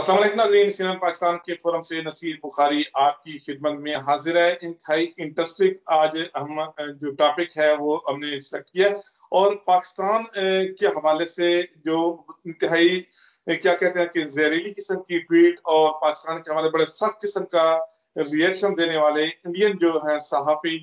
असलम सीनल पाकिस्तान के फोरम से नसीर बुखारी आपकी खिदमत में हाजिर है इंतहाई इंटरेस्टिंग आज हम जो टॉपिक है वो हमने सिलेक्ट किया और पाकिस्तान के हवाले से जो इंतहाई क्या कहते हैं कि जहरीली किस्म की ट्वीट और पाकिस्तान के हवाले बड़े सख्त किस्म का रिएक्शन देने वाले इंडियन जो है सहाफ़ी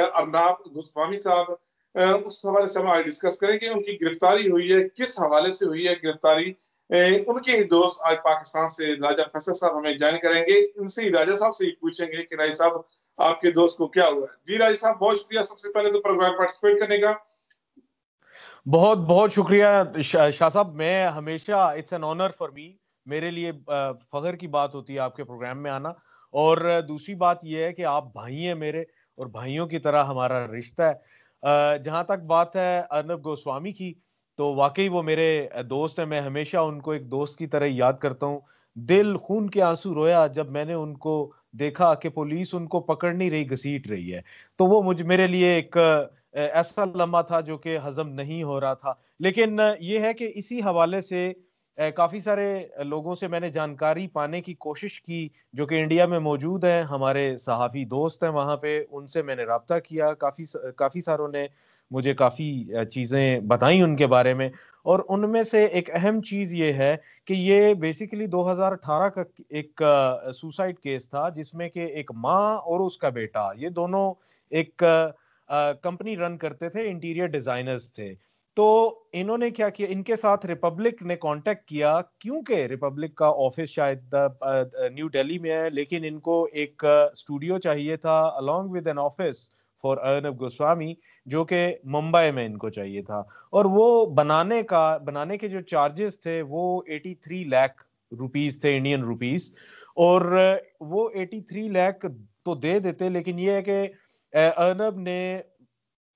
अरनाब गोस्वामी साहब उस हवाले से हम आज डिस्कस करेंगे उनकी गिरफ्तारी हुई है किस हवाले से हुई है गिरफ्तारी उनके दोस्त आज पाकिस्तान से राजा फैसल साहब हमें ज्वाइन करेंगे इनसे राजा साहब से ही पूछेंगे कि राजा साहब आपके दोस्त को क्या हुआ है जी राजा साहब बहुत शुक्रिया सबसे पहले तो प्रोग्राम पार्टिसिपेट करने का बहुत बहुत शुक्रिया शाह साहब मैं हमेशा it's an honour for me मेरे लिए फखर की बात होती है आपके प्रोग्राम में आना और दूसरी बात यह है कि आप भाई हैं मेरे और भाइयों की तरह हमारा रिश्ता है जहां तक बात है अर्नब गोस्वामी की तो वाकई वो मेरे दोस्त हैं मैं हमेशा उनको एक दोस्त की तरह याद करता हूँ दिल खून के आंसू रोया जब मैंने उनको देखा कि पुलिस उनको पकड़ नहीं रही घसीट रही है तो वो मुझ मेरे लिए एक ऐसा लम्हा था जो कि हजम नहीं हो रहा था लेकिन ये है कि इसी हवाले से काफ़ी सारे लोगों से मैंने जानकारी पाने की कोशिश की जो कि इंडिया में मौजूद हैं हमारे सहाफ़ी दोस्त हैं वहाँ पे उनसे मैंने रबता किया काफ़ी काफ़ी सारों ने मुझे काफ़ी चीज़ें बताई उनके बारे में और उनमें से एक अहम चीज़ ये है कि ये बेसिकली 2018 का एक सुसाइड केस था जिसमें कि एक माँ और उसका बेटा ये दोनों एक कंपनी रन करते थे इंटीरियर डिज़ाइनर्स थे तो इन्होंने क्या किया इनके साथ रिपब्लिक ने कांटेक्ट किया क्योंकि रिपब्लिक का ऑफिस शायद न्यू दिल्ली में है लेकिन इनको एक स्टूडियो चाहिए था along with an office for Arnab Goswami जो कि मुंबई में इनको चाहिए था और वो बनाने का बनाने के जो चार्जेस थे वो 83 लाख रुपीस थे इंडियन रुपीस और वो 83 लाख तो दे देते लेकिन ये है कि अर्नब ने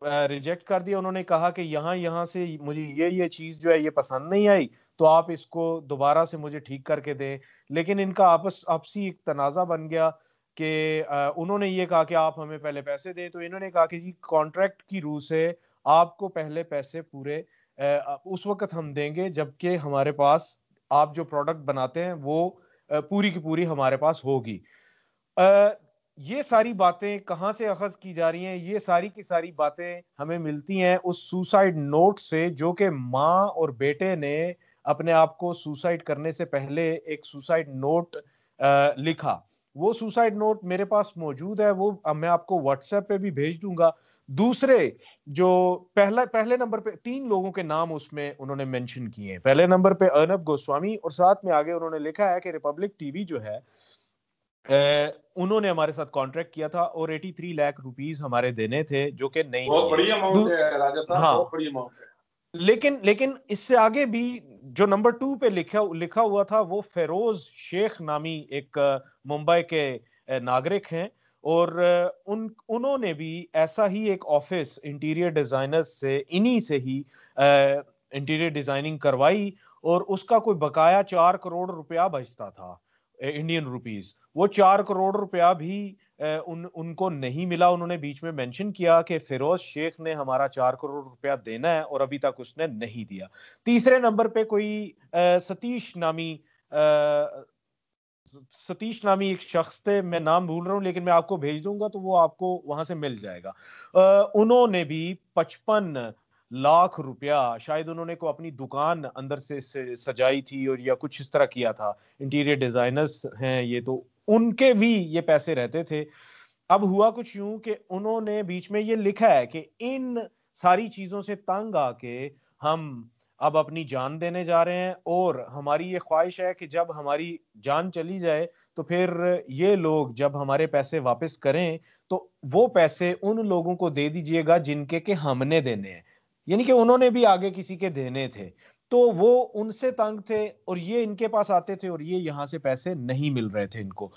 रिजेक्ट कर दिया उन्होंने कहा कि यहाँ यहाँ से मुझे ये ये चीज जो है ये पसंद नहीं आई तो आप इसको दोबारा से मुझे ठीक करके दें लेकिन इनका आपस आपसी एक तनाज़ा बन गया कि उन्होंने ये कहा कि आप हमें पहले पैसे दें तो इन्होंने कहा कि जी कॉन्ट्रैक्ट की रूह से आपको पहले पैसे पूरे उस वक्त हम देंगे जबकि हमारे पास आप जो प्रोडक्ट बनाते हैं वो पूरी की पूरी हमारे पास होगी ये सारी बातें कहाँ से अखज की जा रही हैं ये सारी की सारी बातें हमें मिलती हैं उस सुसाइड नोट से जो कि माँ और बेटे ने अपने आप को सुसाइड करने से पहले एक सुसाइड नोट लिखा वो सुसाइड नोट मेरे पास मौजूद है वो मैं आपको व्हाट्सएप पे भी भेज दूंगा दूसरे जो पहला पहले नंबर पे तीन लोगों के नाम उसमें उन्होंने मेंशन किए हैं पहले नंबर पे अर्नब गोस्वामी और साथ में आगे उन्होंने लिखा है कि रिपब्लिक टीवी जो है उन्होंने हमारे साथ कॉन्ट्रैक्ट किया था और 83 लाख रुपीस हमारे देने थे जो कि नहीं बहुत बड़ी अमाउंट है राजा साहब हाँ, बहुत बड़ी अमाउंट है लेकिन लेकिन इससे आगे भी जो नंबर टू पे लिखा लिखा हुआ था वो फेरोज शेख नामी एक मुंबई के नागरिक हैं और उन उन्होंने भी ऐसा ही एक ऑफिस इंटीरियर डिजाइनर्स से इन्हीं से ही इंटीरियर डिजाइनिंग करवाई और उसका कोई बकाया चार करोड़ रुपया बचता था इंडियन रुपीज वो चार करोड़ रुपया भी उन उनको नहीं मिला उन्होंने बीच में मेंशन किया कि फिरोज शेख ने हमारा चार करोड़ रुपया देना है और अभी तक उसने नहीं दिया तीसरे नंबर पे कोई सतीश नामी सतीश नामी एक शख्स थे मैं नाम भूल रहा हूं लेकिन मैं आपको भेज दूंगा तो वो आपको वहां से मिल जाएगा उन्होंने भी पचपन लाख रुपया शायद उन्होंने को अपनी दुकान अंदर से, सजाई थी और या कुछ इस तरह किया था इंटीरियर डिजाइनर्स हैं ये तो उनके भी ये पैसे रहते थे अब हुआ कुछ यूं कि उन्होंने बीच में ये लिखा है कि इन सारी चीजों से तंग आके हम अब अपनी जान देने जा रहे हैं और हमारी ये ख्वाहिश है कि जब हमारी जान चली जाए तो फिर ये लोग जब हमारे पैसे वापस करें तो वो पैसे उन लोगों को दे दीजिएगा जिनके के हमने देने हैं यानी कि उन्होंने भी आगे किसी के देने थे तो वो उनसे तंग थे और ये इनके पास आते थे और ये यहाँ से पैसे नहीं मिल रहे थे इनको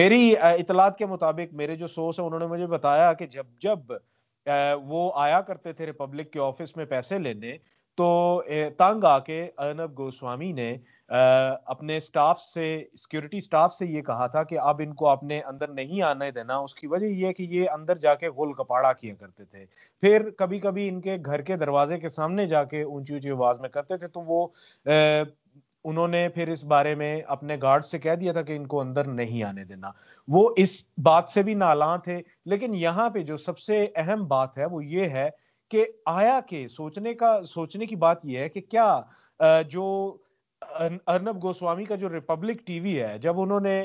मेरी इतलात के मुताबिक मेरे जो सोर्स है उन्होंने मुझे बताया कि जब जब वो आया करते थे रिपब्लिक के ऑफिस में पैसे लेने तो तंग आके अर्नब गोस्वामी ने अपने स्टाफ से सिक्योरिटी स्टाफ से ये कहा था कि अब इनको अपने अंदर नहीं आने देना उसकी वजह यह कि ये अंदर जाके गोल कपाड़ा किया करते थे फिर कभी कभी इनके घर के दरवाजे के सामने जाके ऊंची ऊंची आवाज में करते थे तो वो उन्होंने फिर इस बारे में अपने गार्ड से कह दिया था कि इनको अंदर नहीं आने देना वो इस बात से भी नाला थे लेकिन यहाँ पे जो सबसे अहम बात है वो ये है कि आया के सोचने का सोचने की बात यह है कि क्या जो अर्नब गोस्वामी का जो रिपब्लिक टीवी है जब उन्होंने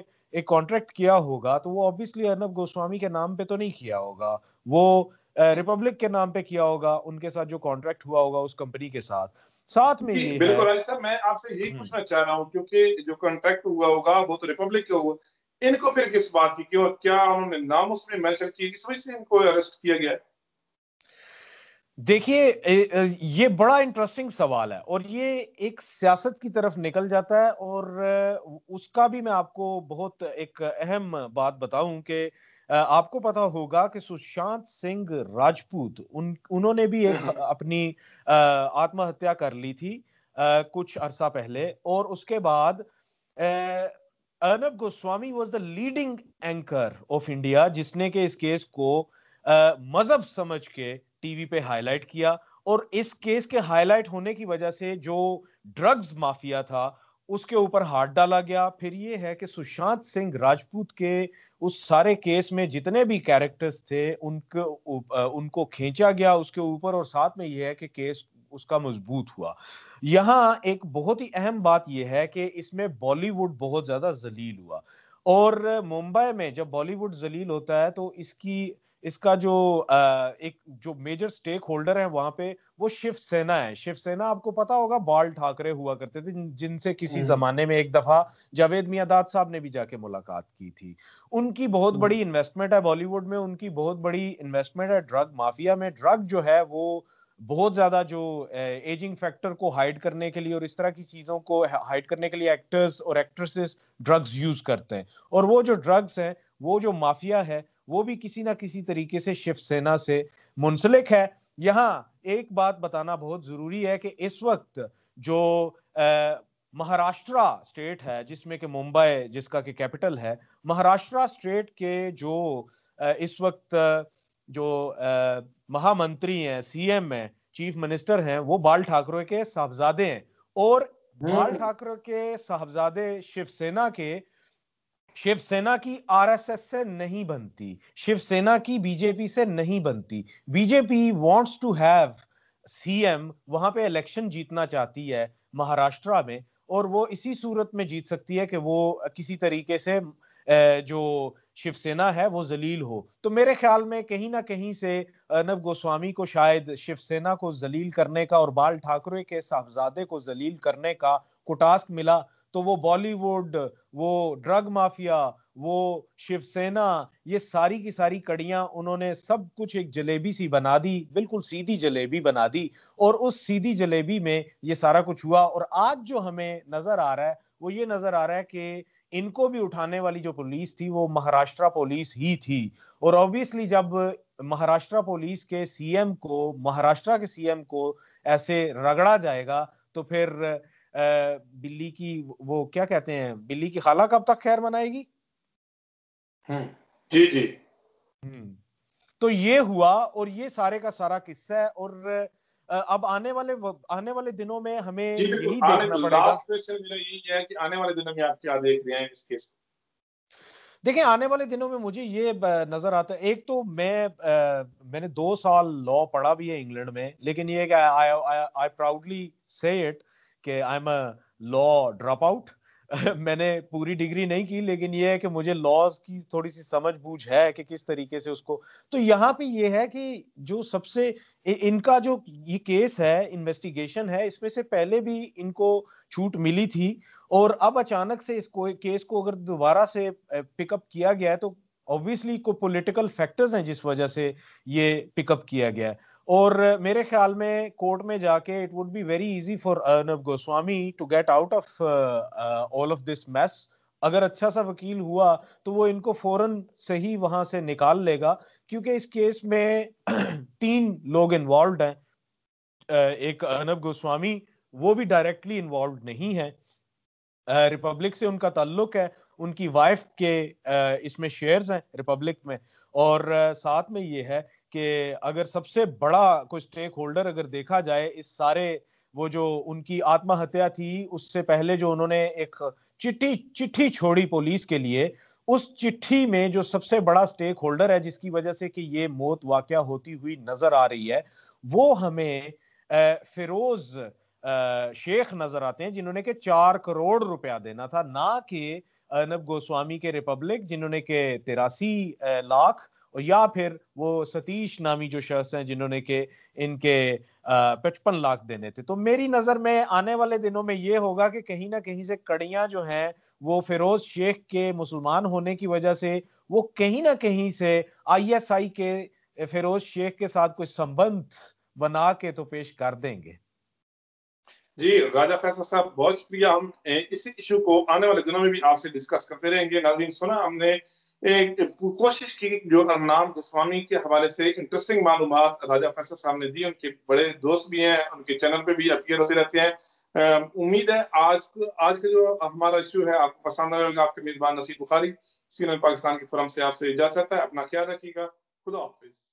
एक कॉन्ट्रैक्ट किया होगा तो वो ऑब्वियसली अर्नब गोस्वामी के नाम पे तो नहीं किया होगा वो रिपब्लिक के नाम पे किया होगा उनके साथ जो कॉन्ट्रैक्ट हुआ होगा उस कंपनी के साथ साथ में ये बिल्कुल है। सर मैं आपसे यही हम्म। पूछना चाह रहा हूँ क्योंकि जो कॉन्ट्रैक्ट हुआ होगा वो तो रिपब्लिक के होगा इनको फिर किस बात की क्यों क्या उन्होंने नाम उसमें मेंशन किया किस वजह से इनको अरेस्ट किया गया है देखिए ये बड़ा इंटरेस्टिंग सवाल है और ये एक सियासत की तरफ निकल जाता है और उसका भी मैं आपको बहुत एक अहम बात बताऊं कि आपको पता होगा कि सुशांत सिंह राजपूत उन उन्होंने भी एक हम्म। अपनी आत्महत्या कर ली थी कुछ अरसा पहले और उसके बाद Arnab Goswami was the leading anchor of India जिसने के इस केस को मजहब समझ के टीवी पे हाईलाइट किया और इस केस के हाईलाइट होने की वजह से जो ड्रग्स माफिया था उसके ऊपर हाथ डाला गया फिर ये है कि सुशांत सिंह राजपूत के उस सारे केस में जितने भी कैरेक्टर्स थे उनको उनको खींचा गया उसके ऊपर और साथ में ये है कि केस उसका मजबूत हुआ यहाँ एक बहुत ही अहम बात यह है कि इसमें बॉलीवुड बहुत ज्यादा जलील हुआ और मुंबई में जब बॉलीवुड जलील होता है तो इसकी इसका जो एक जो मेजर स्टेक होल्डर है वहां पे वो शिवसेना है शिवसेना आपको पता होगा बाल ठाकरे हुआ करते थे जिनसे किसी हम्म। जमाने में एक दफा जावेद मियादाद साहब ने भी जाके मुलाकात की थी उनकी बहुत हम्म। बड़ी इन्वेस्टमेंट है बॉलीवुड में उनकी बहुत बड़ी इन्वेस्टमेंट है ड्रग माफिया में ड्रग जो है वो बहुत ज़्यादा जो एजिंग फैक्टर को हाइड करने के लिए और इस तरह की चीज़ों को हाइड करने के लिए एक्टर्स और एक्ट्रेसेस ड्रग्स यूज़ करते हैं और वो जो ड्रग्स हैं वो जो माफिया है वो भी किसी ना किसी तरीके से शिवसेना से मुंसलिक है यहाँ एक बात बताना बहुत ज़रूरी है कि इस वक्त जो महाराष्ट्र स्टेट है जिसमें कि मुंबई जिसका कि कैपिटल है महाराष्ट्र स्टेट के जो इस वक्त जो महामंत्री हैं सीएम हैं चीफ मिनिस्टर हैं वो बाल ठाकरे के साहबजादे हैं और हम्म। बाल ठाकरे के साहबजादे शिवसेना के शिवसेना की आरएसएस से नहीं बनती शिवसेना की बीजेपी से नहीं बनती BJP wants to have CM वहां पे इलेक्शन जीतना चाहती है महाराष्ट्र में और वो इसी सूरत में जीत सकती है कि वो किसी तरीके से जो शिवसेना है वो जलील हो तो मेरे ख्याल में कहीं ना कहीं से अर्नब गोस्वामी को शायद शिवसेना को जलील करने का और बाल ठाकरे के साहबजादे को जलील करने का कुटास्क मिला तो वो बॉलीवुड वो ड्रग माफिया वो शिवसेना ये सारी की सारी कड़ियां उन्होंने सब कुछ एक जलेबी सी बना दी बिल्कुल सीधी जलेबी बना दी और उस सीधी जलेबी में ये सारा कुछ हुआ और आज जो हमें नजर आ रहा है वो ये नजर आ रहा है कि इनको भी उठाने वाली जो पुलिस थी वो महाराष्ट्र पुलिस ही थी और ऑब्वियसली जब महाराष्ट्र पुलिस के सीएम को महाराष्ट्र के सीएम को ऐसे रगड़ा जाएगा तो फिर बिल्ली की वो क्या कहते हैं बिल्ली की खाला कब तक खैर मनाएगी हम्म, जी जी हम्म, तो ये हुआ और ये सारे का सारा किस्सा है और अब आने वाले आने वाले दिनों में हमें यही देखना पड़ेगा लास्ट क्वेश्चन मेरा यही है कि आने वाले दिनों में आप क्या देख रहे हैं इस केस देखिए आने वाले दिनों में मुझे ये नजर आता है एक तो मैं आ, मैंने दो साल लॉ पढ़ा भी है इंग्लैंड में लेकिन ये आई प्राउडली से इट कि I am a law drop out मैंने पूरी डिग्री नहीं की लेकिन ये है कि मुझे लॉज की थोड़ी सी समझ बूझ है कि किस तरीके से उसको तो यहाँ पे ये है कि जो सबसे इनका जो ये केस है इन्वेस्टिगेशन है इसमें से पहले भी इनको छूट मिली थी और अब अचानक से इसको केस को अगर दोबारा से पिकअप किया गया है तो ऑब्वियसली को पोलिटिकल फैक्टर्स हैं जिस वजह से ये पिकअप किया गया है और मेरे ख्याल में कोर्ट में जाके it would be very easy for Arnab Goswami to get out of all of this mess अगर अच्छा सा वकील हुआ तो वो इनको फौरन से ही वहां से निकाल लेगा क्योंकि इस केस में तीन लोग इन्वॉल्व हैं एक अर्नब गोस्वामी वो भी डायरेक्टली इन्वॉल्व नहीं है रिपब्लिक से उनका ताल्लुक है उनकी वाइफ के इसमें शेयर्स हैं रिपब्लिक में और साथ में ये है कि अगर सबसे बड़ा कोई स्टेक होल्डर अगर देखा जाए इस सारे वो जो उनकी आत्महत्या थी उससे पहले जो उन्होंने एक चिट्ठी चिट्ठी छोड़ी पुलिस के लिए उस चिट्ठी में जो सबसे बड़ा स्टेक होल्डर है जिसकी वजह से कि ये मौत वाक होती हुई नजर आ रही है वो हमें फिरोज शेख नजर आते हैं जिन्होंने के चार करोड़ रुपया देना था ना कि अनब गोस्वामी के रिपब्लिक जिन्होंने के तिरासी लाख और या फिर वो सतीश नामी जो शख्स हैं जिन्होंने के इनके पचपन लाख देने थे तो मेरी नज़र में आने वाले दिनों में ये होगा कि कहीं ना कहीं से कड़ियाँ जो हैं वो फिरोज शेख के मुसलमान होने की वजह से वो कहीं ना कहीं से आईएसआई के फिरोज शेख के साथ कुछ संबंध बना के तो पेश कर देंगे जी राजा फैसल साहब बहुत शुक्रिया हम इसी इशू को आने वाले दिनों में भी आपसे डिस्कस करते रहेंगे नाजीन सुना हमने एक कोशिश की जो नाम गोस्वामी के हवाले से इंटरेस्टिंग मालूम राजा फैसल साहब ने दी उनके बड़े दोस्त भी हैं उनके चैनल पे भी अपियर होते रहते हैं उम्मीद है आज आज का जो हमारा इशू है आपको पसंद आएगा आपके मेजबान नसीब बुखारी सीन पाकिस्तान के फोरम से आपसे इजाजत है अपना ख्याल रखिएगा खुदा हाफिज